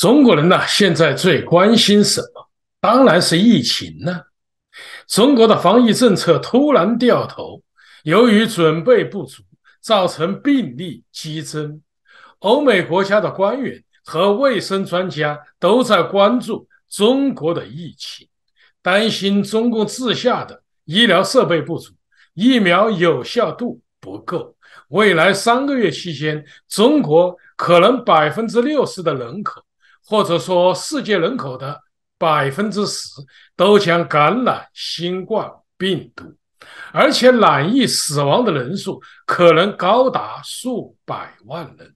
中国人呐，现在最关心什么？当然是疫情呢。中国的防疫政策突然掉头，由于准备不足，造成病例激增。欧美国家的官员和卫生专家都在关注中国的疫情，担心中共治下的医疗设备不足、疫苗有效度不够。未来三个月期间，中国可能百分之六十的人口。或者说，世界人口的百分之十都将感染新冠病毒，而且染疫死亡的人数可能高达数百万人。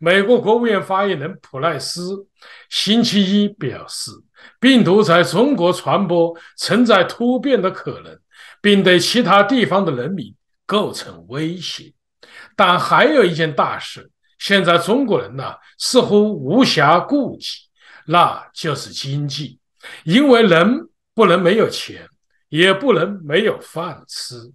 美国国务院发言人普赖斯星期一表示，病毒在中国传播存在突变的可能，并对其他地方的人民构成威胁。但还有一件大事。现在中国人呢，似乎无暇顾及，那就是经济，因为人不能没有钱，也不能没有饭吃。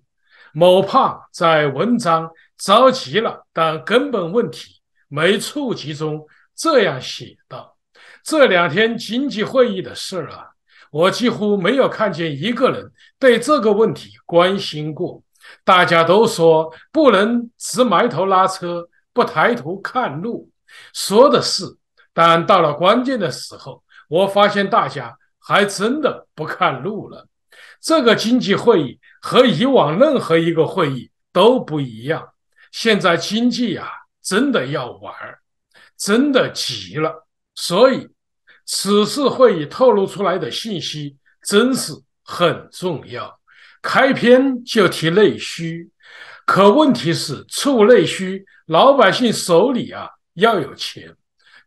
某胖在文章着急了，但根本问题没触及中，这样写道：这两天经济会议的事儿啊，我几乎没有看见一个人对这个问题关心过。大家都说不能只埋头拉车。不抬头看路，说的是，但到了关键的时候，我发现大家还真的不看路了。这个经济会议和以往任何一个会议都不一样。现在经济啊，真的要玩，真的急了。所以此次会议透露出来的信息真是很重要。开篇就提内需。可问题是，促内需，老百姓手里啊要有钱，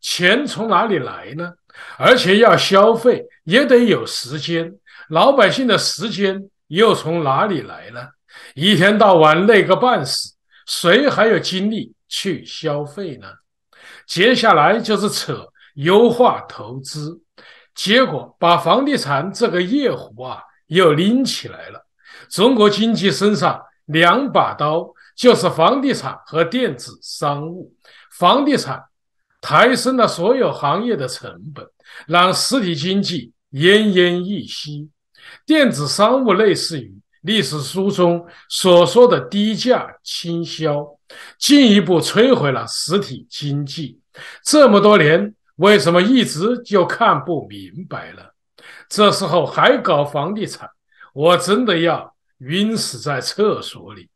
钱从哪里来呢？而且要消费，也得有时间，老百姓的时间又从哪里来呢？一天到晚累个半死，谁还有精力去消费呢？接下来就是扯优化投资，结果把房地产这个夜壶啊又拎起来了，中国经济身上。两把刀就是房地产和电子商务。房地产抬升了所有行业的成本，让实体经济奄奄一息；电子商务类似于历史书中所说的低价倾销，进一步摧毁了实体经济。这么多年为什么一直就看不明白了？这时候还搞房地产，我真的要。晕死在厕所里。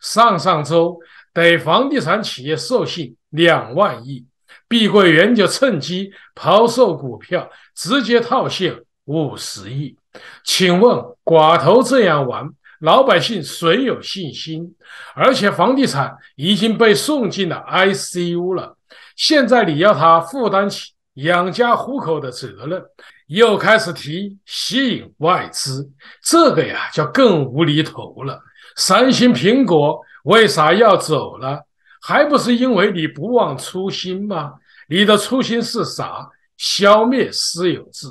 上上周，得房地产企业授信两万亿，碧桂园就趁机抛售股票，直接套现五十亿。请问，寡头这样玩，老百姓谁有信心？而且，房地产已经被送进了 ICU 了，现在你要他负担起养家糊口的责任？又开始提吸引外资，这个呀就更无厘头了。三星、苹果为啥要走了？还不是因为你不忘初心吗？你的初心是啥？消灭私有制。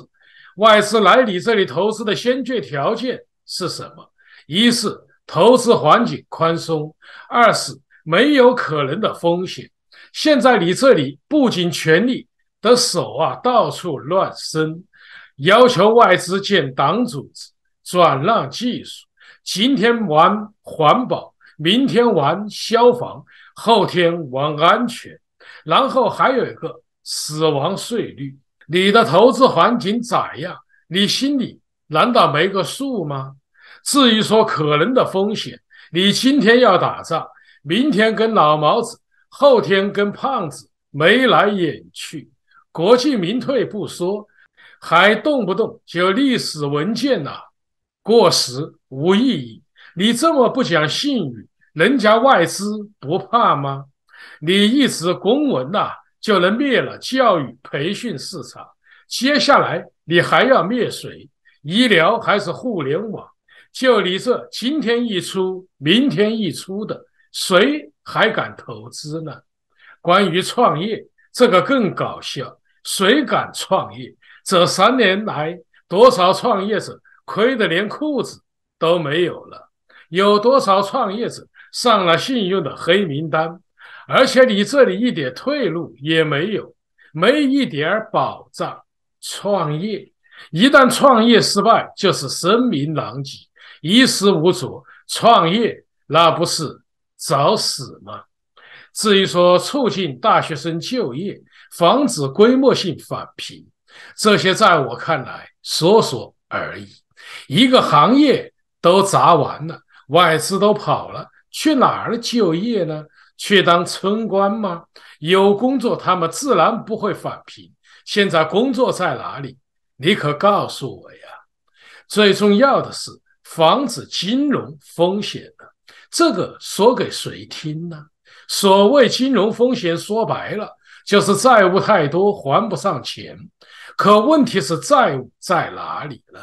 外资来你这里投资的先决条件是什么？一是投资环境宽松，二是没有可能的风险。现在你这里不仅权力的手啊到处乱伸。要求外资建党组织，转让技术。今天玩环保，明天玩消防，后天玩安全，然后还有一个死亡税率。你的投资环境咋样？你心里难道没个数吗？至于说可能的风险，你今天要打仗，明天跟老毛子，后天跟胖子眉来眼去，国进民退不说。还动不动就历史文件呐，过时无意义。你这么不讲信誉，人家外资不怕吗？你一纸公文呐，就能灭了教育培训市场。接下来你还要灭谁？医疗还是互联网？就你这今天一出，明天一出的，谁还敢投资呢？关于创业，这个更搞笑，谁敢创业？这三年来，多少创业者亏得连裤子都没有了？有多少创业者上了信用的黑名单？而且你这里一点退路也没有，没一点保障。创业一旦创业失败，就是声名狼藉、衣食无着。创业那不是找死吗？至于说促进大学生就业，防止规模性返贫。这些在我看来，说说而已。一个行业都砸完了，外资都跑了，去哪儿就业呢？去当村官吗？有工作，他们自然不会返贫。现在工作在哪里？你可告诉我呀！最重要的是防止金融风险这个说给谁听呢？所谓金融风险，说白了。就是债务太多还不上钱，可问题是债务在哪里呢？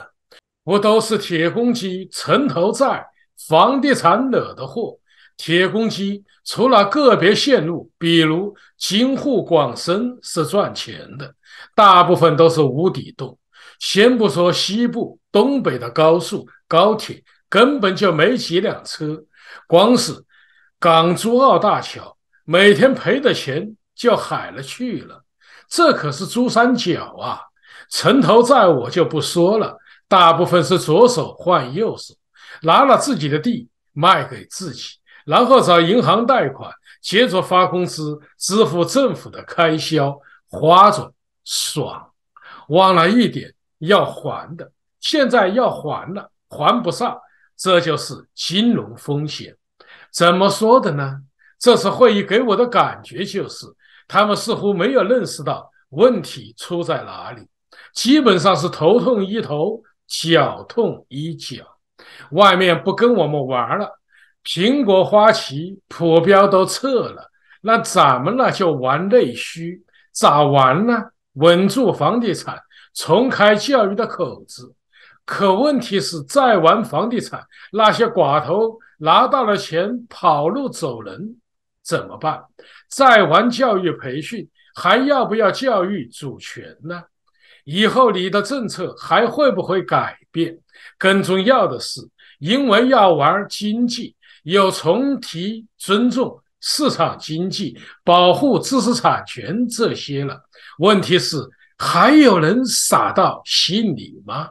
不都是铁公鸡城投债、房地产惹的祸？铁公鸡除了个别线路，比如京沪广深是赚钱的，大部分都是无底洞。先不说西部、东北的高速、高铁根本就没几辆车，光是港珠澳大桥每天赔的钱。叫海了去了，这可是珠三角啊！城投债我就不说了，大部分是左手换右手，拿了自己的地卖给自己，然后找银行贷款，接着发工资支付政府的开销，花着爽。忘了一点要还的，现在要还了还不上，这就是金融风险。怎么说的呢？这次会议给我的感觉就是。他们似乎没有认识到问题出在哪里，基本上是头痛医头，脚痛医脚。外面不跟我们玩了，苹果、花旗、普标都撤了，那咱们呢就玩内需，咋玩呢？稳住房地产，重开教育的口子。可问题是，再玩房地产，那些寡头拿到了钱跑路走人。怎么办？再玩教育培训，还要不要教育主权呢？以后你的政策还会不会改变？更重要的是，因为要玩经济，有重提尊重市场经济、保护知识产权这些了。问题是，还有人傻到心里吗？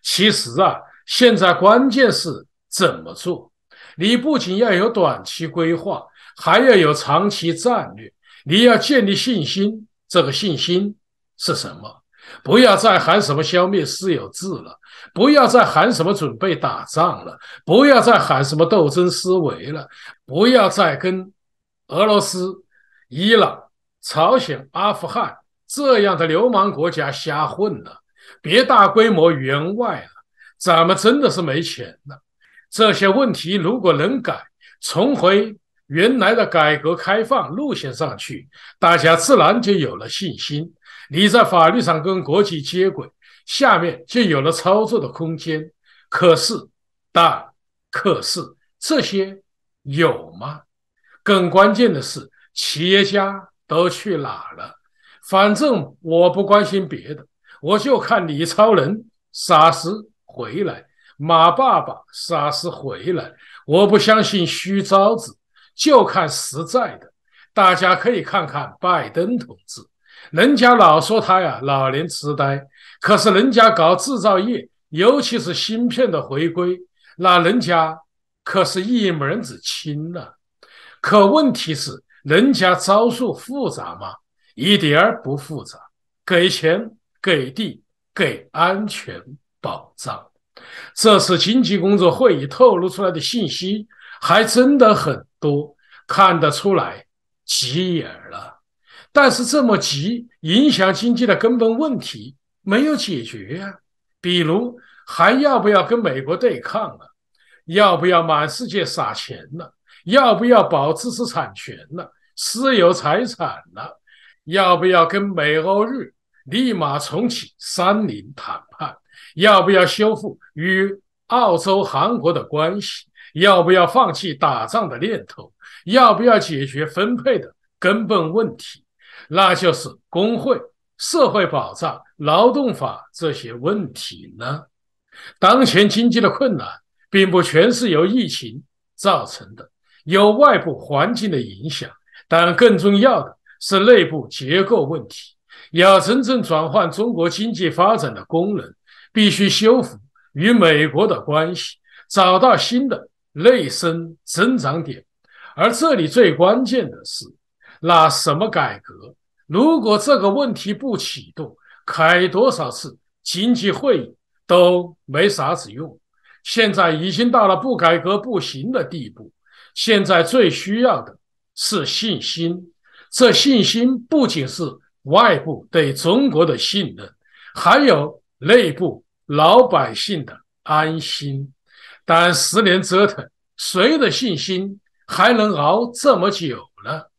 其实啊，现在关键是怎么做。你不仅要有短期规划。还要有长期战略，你要建立信心。这个信心是什么？不要再喊什么消灭私有制了，不要再喊什么准备打仗了，不要再喊什么斗争思维了，不要再跟俄罗斯、伊朗、朝鲜、阿富汗这样的流氓国家瞎混了，别大规模援外了。咱们真的是没钱了。这些问题如果能改，重回。原来的改革开放路线上去，大家自然就有了信心。你在法律上跟国际接轨，下面就有了操作的空间。可是，但可是这些有吗？更关键的是，企业家都去哪了？反正我不关心别的，我就看李超人、啥时回来，马爸爸、啥时回来。我不相信虚招子。就看实在的，大家可以看看拜登同志，人家老说他呀老年痴呆，可是人家搞制造业，尤其是芯片的回归，那人家可是一门子清了。可问题是，人家招数复杂吗？一点儿不复杂，给钱、给地、给安全保障。这次经济工作会议透露出来的信息。还真的很多，看得出来急眼了。但是这么急，影响经济的根本问题没有解决啊。比如，还要不要跟美国对抗了？要不要满世界撒钱了？要不要保知识产权了、私有财产了？要不要跟美欧日立马重启三零谈判？要不要修复与澳洲、韩国的关系？要不要放弃打仗的念头？要不要解决分配的根本问题？那就是工会、社会保障、劳动法这些问题呢？当前经济的困难并不全是由疫情造成的，有外部环境的影响，但更重要的是内部结构问题。要真正转换中国经济发展的功能，必须修复与美国的关系，找到新的。内生增长点，而这里最关键的是，那什么改革？如果这个问题不启动，开多少次经济会议都没啥子用。现在已经到了不改革不行的地步。现在最需要的是信心，这信心不仅是外部对中国的信任，还有内部老百姓的安心。但十年折腾，谁的信心还能熬这么久了？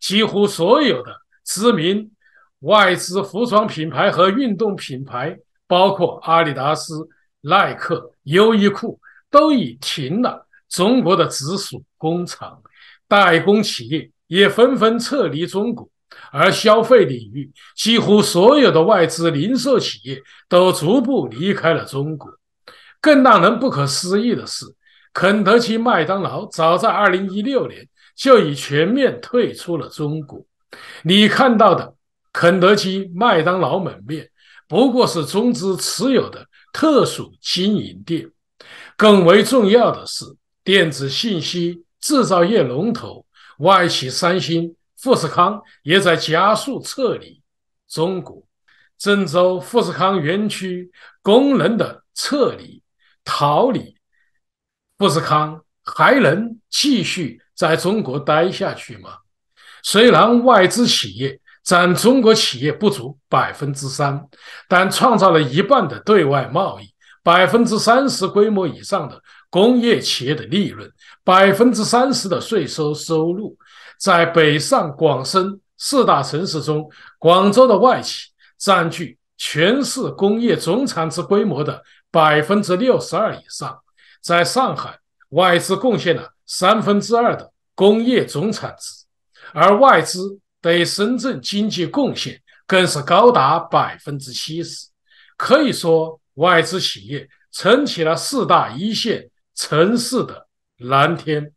几乎所有的知名外资服装品牌和运动品牌，包括阿迪达斯、耐克、优衣库，都已停了中国的直属工厂，代工企业也纷纷撤离中国。而消费领域，几乎所有的外资零售企业都逐步离开了中国。更让人不可思议的是，肯德基、麦当劳早在二零一六年就已全面退出了中国。你看到的肯德基、麦当劳门面，不过是中资持有的特殊经营店。更为重要的是，电子信息制造业龙头外企三星、富士康也在加速撤离中国。郑州富士康园区工人的撤离。逃离富士康，还能继续在中国待下去吗？虽然外资企业占中国企业不足百分之三，但创造了一半的对外贸易，百分之三十规模以上的工业企业的利润，百分之三十的税收收入。在北上广深四大城市中，广州的外企占据全市工业总产值规模的。百分之六十二以上，在上海外资贡献了三分之二的工业总产值，而外资对深圳经济贡献更是高达百分之七十。可以说，外资企业撑起了四大一线城市的蓝天。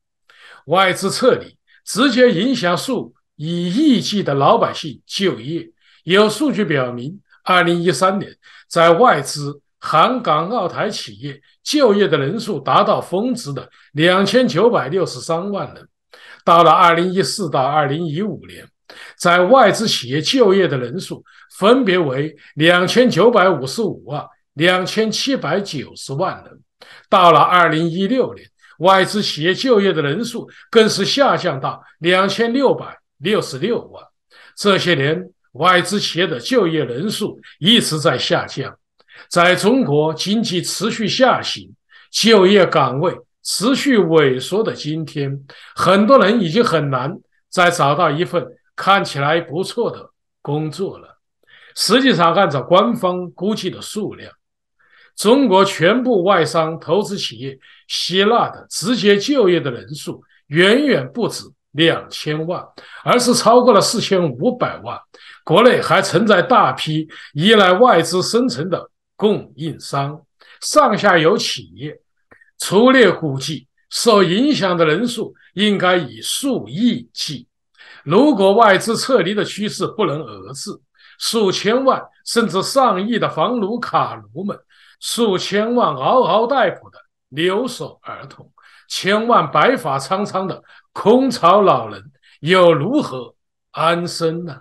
外资撤离直接影响数以亿计的老百姓就业。有数据表明，二零一三年在外资。含港澳台企业就业的人数达到峰值的两千九百六十三万人。到了二零一四到二零一五年，在外资企业就业的人数分别为两千九百五十五万、两千七百九十万人。到了二零一六年，外资企业就业的人数更是下降到两千六百六十六万。这些年，外资企业的就业人数一直在下降。在中国经济持续下行、就业岗位持续萎缩的今天，很多人已经很难再找到一份看起来不错的工作了。实际上，按照官方估计的数量，中国全部外商投资企业吸纳的直接就业的人数远远不止两千万，而是超过了四千五百万。国内还存在大批依赖外资生存的。供应商、上下游企业，粗略估计，受影响的人数应该以数亿计。如果外资撤离的趋势不能遏制，数千万甚至上亿的房奴、卡奴们，数千万嗷嗷待哺的留守儿童，千万白发苍苍的空巢老人，又如何安身呢？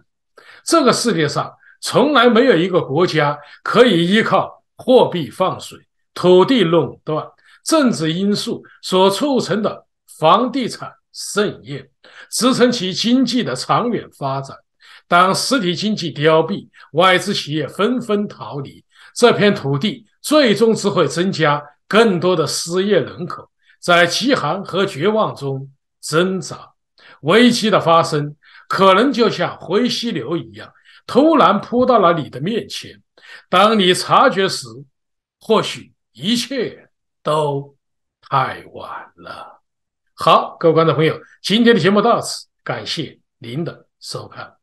这个世界上。从来没有一个国家可以依靠货币放水、土地垄断、政治因素所促成的房地产盛宴，支撑其经济的长远发展。当实体经济凋敝，外资企业纷纷逃离这片土地，最终只会增加更多的失业人口，在极寒和绝望中挣扎。危机的发生，可能就像灰犀牛一样。突然扑到了你的面前，当你察觉时，或许一切都太晚了。好，各位观众朋友，今天的节目到此，感谢您的收看。